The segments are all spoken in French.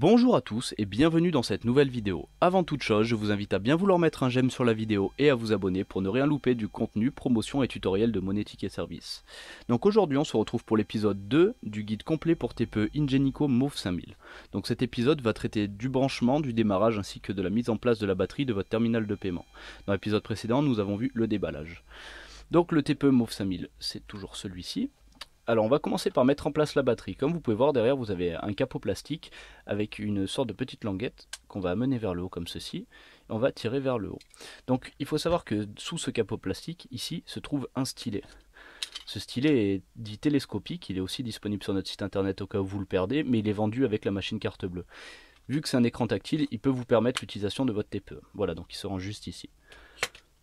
Bonjour à tous et bienvenue dans cette nouvelle vidéo. Avant toute chose, je vous invite à bien vouloir mettre un j'aime sur la vidéo et à vous abonner pour ne rien louper du contenu, promotion et tutoriel de Monétique et Services. Donc aujourd'hui, on se retrouve pour l'épisode 2 du guide complet pour TPE Ingenico MOVE 5000. Donc cet épisode va traiter du branchement, du démarrage ainsi que de la mise en place de la batterie de votre terminal de paiement. Dans l'épisode précédent, nous avons vu le déballage. Donc le TPE MOVE 5000, c'est toujours celui-ci. Alors on va commencer par mettre en place la batterie. Comme vous pouvez voir derrière vous avez un capot plastique avec une sorte de petite languette qu'on va amener vers le haut comme ceci. on va tirer vers le haut. Donc il faut savoir que sous ce capot plastique ici se trouve un stylet. Ce stylet est dit télescopique, il est aussi disponible sur notre site internet au cas où vous le perdez, mais il est vendu avec la machine carte bleue. Vu que c'est un écran tactile, il peut vous permettre l'utilisation de votre TPE. Voilà, donc il se rend juste ici.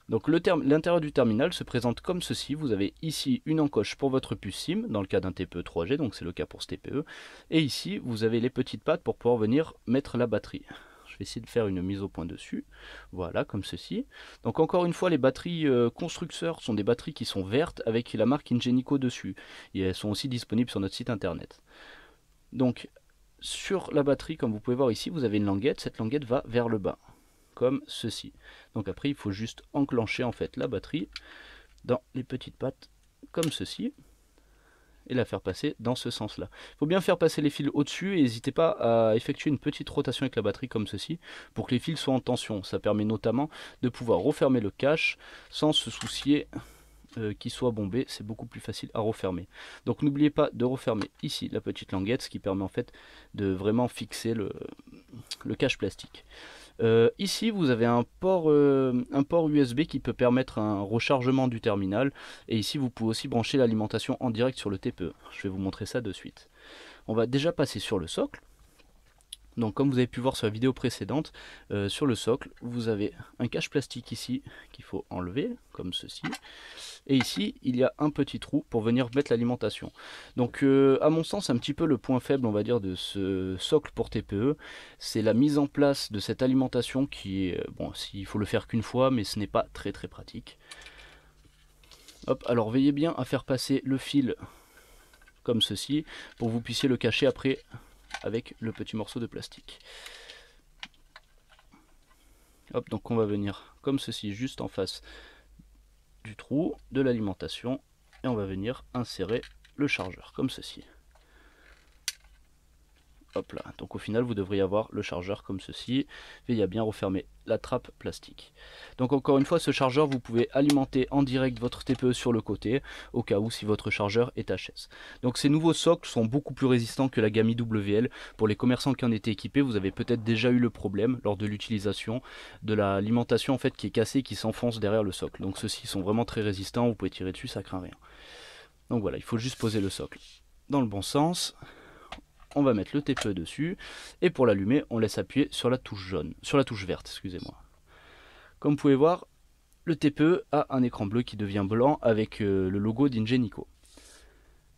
Donc l'intérieur du terminal se présente comme ceci, vous avez ici une encoche pour votre puce SIM, dans le cas d'un TPE 3G, donc c'est le cas pour ce TPE, et ici vous avez les petites pattes pour pouvoir venir mettre la batterie. Je vais essayer de faire une mise au point dessus, voilà comme ceci. Donc encore une fois les batteries euh, constructeurs sont des batteries qui sont vertes avec la marque Ingenico dessus, et elles sont aussi disponibles sur notre site internet. Donc sur la batterie, comme vous pouvez voir ici, vous avez une languette, cette languette va vers le bas comme ceci. Donc après, il faut juste enclencher en fait la batterie dans les petites pattes comme ceci et la faire passer dans ce sens-là. Il faut bien faire passer les fils au-dessus et n'hésitez pas à effectuer une petite rotation avec la batterie comme ceci pour que les fils soient en tension. Ça permet notamment de pouvoir refermer le cache sans se soucier euh, qu'il soit bombé. C'est beaucoup plus facile à refermer. Donc n'oubliez pas de refermer ici la petite languette, ce qui permet en fait de vraiment fixer le cache plastique. Euh, ici, vous avez un port, euh, un port USB qui peut permettre un rechargement du terminal. Et ici, vous pouvez aussi brancher l'alimentation en direct sur le TPE. Je vais vous montrer ça de suite. On va déjà passer sur le socle. Donc comme vous avez pu voir sur la vidéo précédente, euh, sur le socle, vous avez un cache plastique ici qu'il faut enlever, comme ceci. Et ici, il y a un petit trou pour venir mettre l'alimentation. Donc euh, à mon sens, un petit peu le point faible, on va dire, de ce socle pour TPE, c'est la mise en place de cette alimentation qui est, euh, bon, s'il faut le faire qu'une fois, mais ce n'est pas très très pratique. Hop, alors veillez bien à faire passer le fil comme ceci, pour que vous puissiez le cacher après avec le petit morceau de plastique. Hop, donc on va venir comme ceci, juste en face du trou, de l'alimentation, et on va venir insérer le chargeur, comme ceci. Donc au final, vous devriez avoir le chargeur comme ceci. Veillez à bien refermer la trappe plastique. Donc encore une fois, ce chargeur, vous pouvez alimenter en direct votre TPE sur le côté, au cas où si votre chargeur est HS. Donc ces nouveaux socles sont beaucoup plus résistants que la gamme WL. Pour les commerçants qui en étaient équipés, vous avez peut-être déjà eu le problème lors de l'utilisation de l'alimentation en fait qui est cassée, qui s'enfonce derrière le socle. Donc ceux-ci sont vraiment très résistants, vous pouvez tirer dessus, ça craint rien. Donc voilà, il faut juste poser le socle dans le bon sens on va mettre le TPE dessus, et pour l'allumer, on laisse appuyer sur la touche jaune, sur la touche verte, excusez-moi. Comme vous pouvez voir, le TPE a un écran bleu qui devient blanc avec euh, le logo d'Ingenico.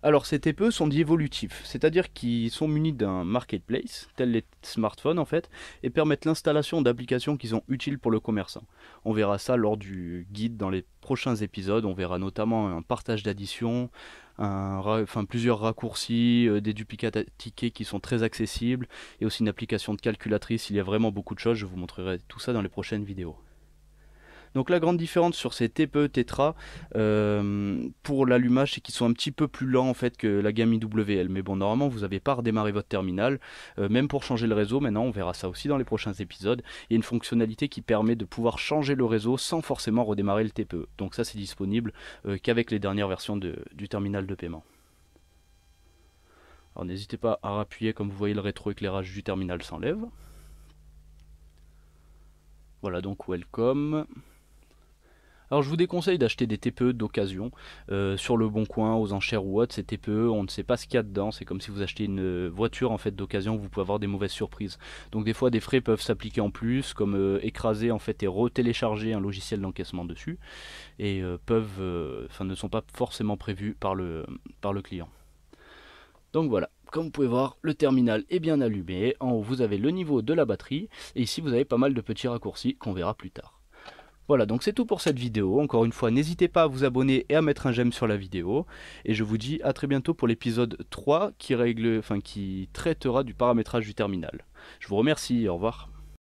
Alors ces TPE sont dits évolutifs, c'est-à-dire qu'ils sont munis d'un marketplace, tels les smartphones en fait, et permettent l'installation d'applications qui sont utiles pour le commerçant. On verra ça lors du guide dans les prochains épisodes, on verra notamment un partage d'addition, enfin plusieurs raccourcis, euh, des duplicates tickets qui sont très accessibles et aussi une application de calculatrice. Il y a vraiment beaucoup de choses. Je vous montrerai tout ça dans les prochaines vidéos. Donc la grande différence sur ces TPE Tetra euh, pour l'allumage, c'est qu'ils sont un petit peu plus lents en fait que la gamme IWL. Mais bon, normalement, vous n'avez pas redémarré votre terminal, euh, même pour changer le réseau. Maintenant, on verra ça aussi dans les prochains épisodes. Il y a une fonctionnalité qui permet de pouvoir changer le réseau sans forcément redémarrer le TPE. Donc ça, c'est disponible euh, qu'avec les dernières versions du terminal de paiement. Alors n'hésitez pas à appuyer, comme vous voyez, le rétroéclairage du terminal s'enlève. Voilà donc welcome. Alors je vous déconseille d'acheter des TPE d'occasion euh, sur le bon coin, aux enchères ou autre. Ces TPE, on ne sait pas ce qu'il y a dedans. C'est comme si vous achetez une euh, voiture en fait d'occasion, vous pouvez avoir des mauvaises surprises. Donc des fois, des frais peuvent s'appliquer en plus, comme euh, écraser en fait et retélécharger un logiciel d'encaissement dessus, et peuvent, enfin ne sont pas forcément prévus par le par le client. Donc voilà comme vous pouvez voir, le terminal est bien allumé. En haut, vous avez le niveau de la batterie. Et ici, vous avez pas mal de petits raccourcis qu'on verra plus tard. Voilà, donc c'est tout pour cette vidéo. Encore une fois, n'hésitez pas à vous abonner et à mettre un j'aime sur la vidéo. Et je vous dis à très bientôt pour l'épisode 3 qui, règle, enfin, qui traitera du paramétrage du terminal. Je vous remercie, au revoir.